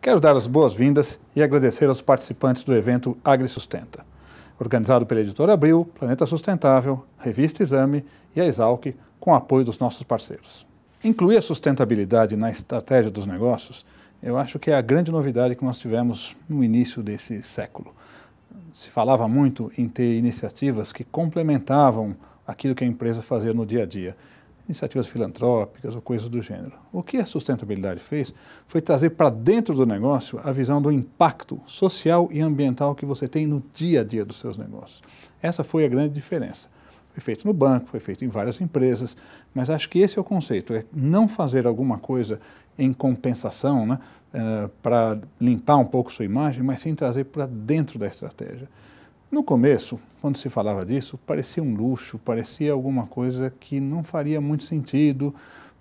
Quero dar as boas-vindas e agradecer aos participantes do evento AgriSustenta, organizado pela editora Abril, Planeta Sustentável, Revista Exame e a Exalc, com apoio dos nossos parceiros. Incluir a sustentabilidade na estratégia dos negócios, eu acho que é a grande novidade que nós tivemos no início desse século. Se falava muito em ter iniciativas que complementavam aquilo que a empresa fazia no dia a dia iniciativas filantrópicas ou coisas do gênero. O que a sustentabilidade fez foi trazer para dentro do negócio a visão do impacto social e ambiental que você tem no dia a dia dos seus negócios. Essa foi a grande diferença. Foi feito no banco, foi feito em várias empresas, mas acho que esse é o conceito: é não fazer alguma coisa em compensação, né, uh, para limpar um pouco sua imagem, mas sim trazer para dentro da estratégia. No começo, quando se falava disso, parecia um luxo, parecia alguma coisa que não faria muito sentido,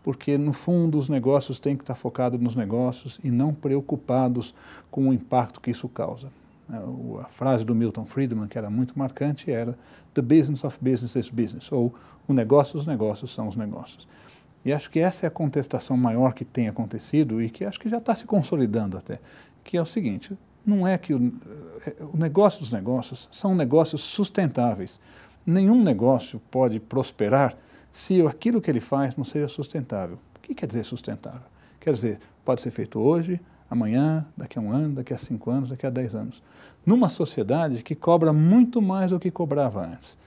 porque no fundo os negócios têm que estar focados nos negócios e não preocupados com o impacto que isso causa. É, a frase do Milton Friedman, que era muito marcante, era The business of business is business, ou o negócio dos negócios são os negócios. E acho que essa é a contestação maior que tem acontecido e que acho que já está se consolidando até, que é o seguinte, não é que o, eh, o negócio dos negócios são negócios sustentáveis. Nenhum negócio pode prosperar se aquilo que ele faz não seja sustentável. O que quer dizer sustentável? Quer dizer, pode ser feito hoje, amanhã, daqui a um ano, daqui a cinco anos, daqui a dez anos. Numa sociedade que cobra muito mais do que cobrava antes.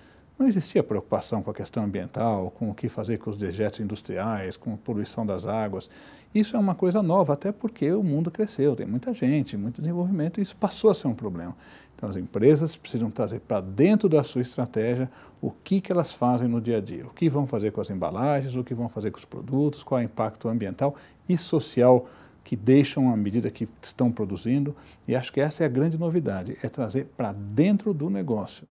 Não existia preocupação com a questão ambiental, com o que fazer com os dejetos industriais, com a poluição das águas. Isso é uma coisa nova, até porque o mundo cresceu, tem muita gente, muito desenvolvimento, e isso passou a ser um problema. Então, as empresas precisam trazer para dentro da sua estratégia o que, que elas fazem no dia a dia, o que vão fazer com as embalagens, o que vão fazer com os produtos, qual é o impacto ambiental e social que deixam à medida que estão produzindo. E acho que essa é a grande novidade, é trazer para dentro do negócio.